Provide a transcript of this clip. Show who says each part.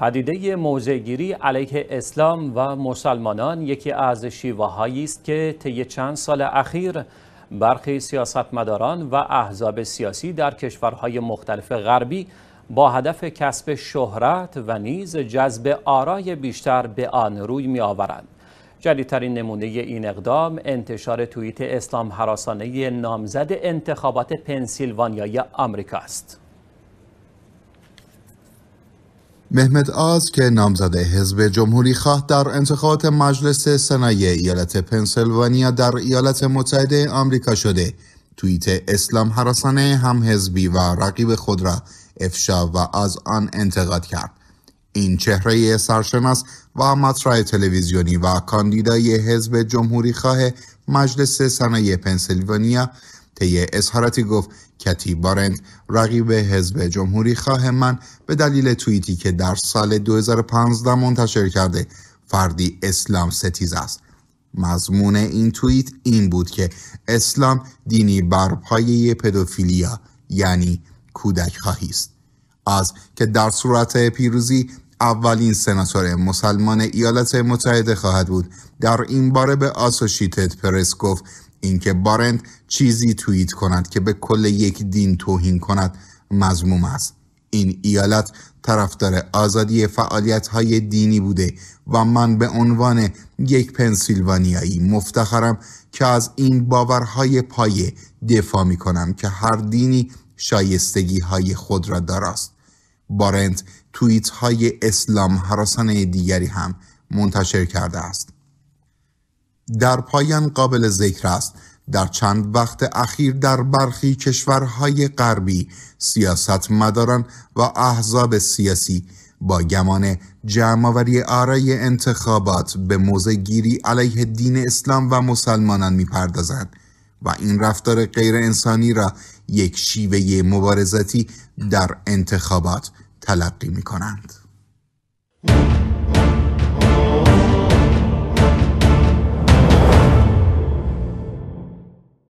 Speaker 1: پدیده موضعگیری علیه اسلام و مسلمانان یکی از شیوههایی است که طی چند سال اخیر برخی سیاستمداران و احزاب سیاسی در کشورهای مختلف غربی با هدف کسب شهرت و نیز جذب آرای بیشتر به آن روی می آورند. جدیدترین نمونه این اقدام انتشار توییت اسلام حراسانه نامزد انتخابات پنسیلوانیای آمریکا است.
Speaker 2: محمد آز که نامزد حزب جمهوری خواه در انتخابات مجلس سنای ایالت پنسیلوانیا در ایالت متحده آمریکا شده توییت اسلام حرسانه هم حزبی و رقیب خود را افشا و از آن انتقاد کرد این چهره سرشناس و مطرح تلویزیونی و کاندیدای حزب جمهوری خواه مجلس سنای پنسیلوانیا طی اظهاراتی گفت کتی بارند رقیب حزب جمهوری خواه من به دلیل توییتی که در سال 2015 منتشر کرده فردی اسلام ستیز است مضمون این توییت این بود که اسلام دینی بر پایه پدوفیلیا یعنی کودک خواهی است از که در صورت پیروزی اولین سناتور مسلمان ایالات متحده خواهد بود در این باره به آسوشیتد پرس گفت اینکه بارند چیزی توییت کند که به کل یک دین توهین کند مضموم است این ایالت طرفدار آزادی فعالیت های دینی بوده و من به عنوان یک پنسیلوانیایی مفتخرم که از این باورهای پایه دفاع می کنم که هر دینی شایستگی های خود را داراست. بارنت توییت های اسلام حراسان دیگری هم منتشر کرده است. در پایان قابل ذکر است در چند وقت اخیر در برخی کشورهای غربی سیاست مداران و احزاب سیاسی با گمان جمعآوری آرای انتخابات به موزه علیه دین اسلام و مسلمانان میپردازند و این رفتار غیر انسانی را یک شیوه مبارزتی در انتخابات تلقی می کنند.